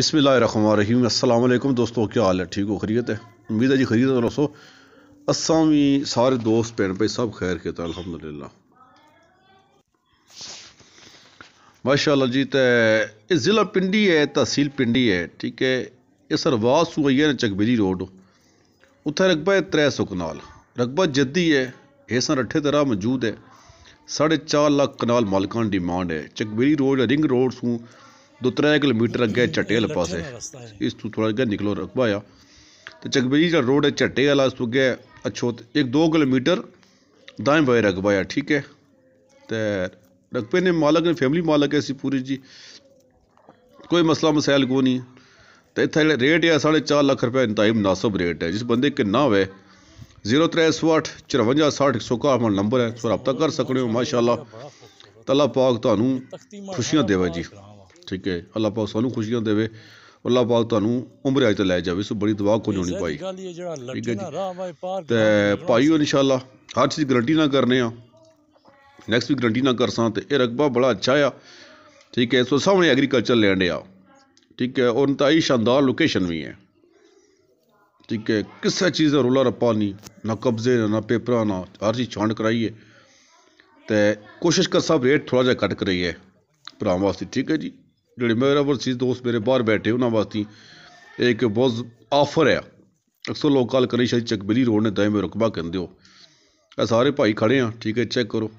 बसमीम अल्लाम दोस्तों क्या हाल है ठीक हो खरीत है उम्मीद है जी खरीद है दोस्तों असामी सारे दोस्त भैन भाई सब खैर के थे माशा जी तो ज़िला पिंडी है तहसील पिंडी है ठीक है ये सरवास हुई है चकबेली रोड उत्थे रकबा है त्रै सौ कनाल रकबा जद्दी है हेसा रठे तरह मौजूद है साढ़े चार लाख कनाल मालकान डिमांड है चकबेली रोड रिंग रोड सू दो त्रै किलोमीटर अग्गै झट्टे आह्ले पासै इस तू थोड़ा अग्गै निकलो रकबा आ ते चकबेरी जो रोड है झट्टे आह्ला इस तू अग्गै अच्छो एक दो किलोमीटर दाएं बाएं रकबा आ ठीक है ते रकबे ने मालक ने फैमिली मालक है पूरी जी कोई मसला मसैल को नहीं तो इतना रेट है साढ़े चार लख रुपये इंतहाई मुनासब रेट है जिस बंद के ना होए जीरो त्रै सौ अठ चरवंजा साठ एक सौ का अपना नंबर है तुस रबता कर सकते हो माशाला तला पाक थानू खुशियां देवे जी ਠੀਕ ਹੈ ਅੱਲਾਹ ਪਾਕ ਸਾਨੂੰ ਖੁਸ਼ੀਆਂ ਦੇਵੇ ਅੱਲਾਹ ਪਾਕ ਤੁਹਾਨੂੰ ਉਮਰ ਅਜ ਤੇ ਲੈ ਜਾਵੇ ਸੋ ਬੜੀ ਦੁਆ ਕੋ ਜੋਣੀ ਪਾਈ ਠੀਕ ਹੈ ਜੀ ਤੇ ਭਾਈਓ ਇਨਸ਼ਾਅੱਲਾ ਹਰ ਚੀਜ਼ ਗਰੰਟੀ ਨਾ ਕਰਨੇ ਆ ਨੈਕਸਟ ਵੀ ਗਰੰਟੀ ਨਾ ਕਰਸਾਂ ਤੇ ਇਹ ਰਕਬਾ ਬੜਾ ਅੱਛਾ ਆ ਠੀਕ ਹੈ ਸੋ ਸਾਹਮਣੇ ਐਗਰੀਕਲਚਰ ਲੈਂਡ ਆ ਠੀਕ ਹੈ ਦਾ ਹੀ ਸ਼ਾਨਦਾਰ ਲੋਕੇਸ਼ਨ ਵੀ ਹੈ ਠੀਕ ਹੈ ਕਿਸੇ ਚੀਜ਼ ਦਾ ਰੋਲਾ ਰੱਪਾ ਨਹੀਂ ਨਾ ਕਬਜ਼ੇ ਨਾ ਪੇਪਰਾਂ ਨਾ ਹਰ ਚੀਜ਼ ਛਾਂਡ ਕਰਾਈਏ ਤੇ ਕੋਸ਼ਿਸ਼ ਕਰ ਸਭ ਰੇਟ ਥੋੜਾ ਜਿਹਾ ਘਟ ਕਰਈਏ ਭਰਾਵਾਂ ਵਾਸਤੇ ਠੀਕ ਹੈ ਜੀ ਜਿਹੜੇ ਮੇਰੇ ਵਰਸੀਜ਼ ਦੋਸਤ ਮੇਰੇ ਬਾਹਰ ਬੈਠੇ ਉਹਨਾਂ ਵਾਸਤੇ ਇੱਕ ਬਹੁਤ ਆਫਰ ਹੈ ਅਕਸਰ ਲੋਕ ਗੱਲ ਕਰੀ ਸ਼ਾਇਦ ਚੱਕਬਲੀ ਰੋਡ ਨੇ ਦائیں ਮੇ ਕਹਿੰਦੇ ਹੋ ਇਹ ਸਾਰੇ ਭਾਈ ਖੜੇ ਆ ਠੀਕ ਹੈ ਚੈੱਕ ਕਰੋ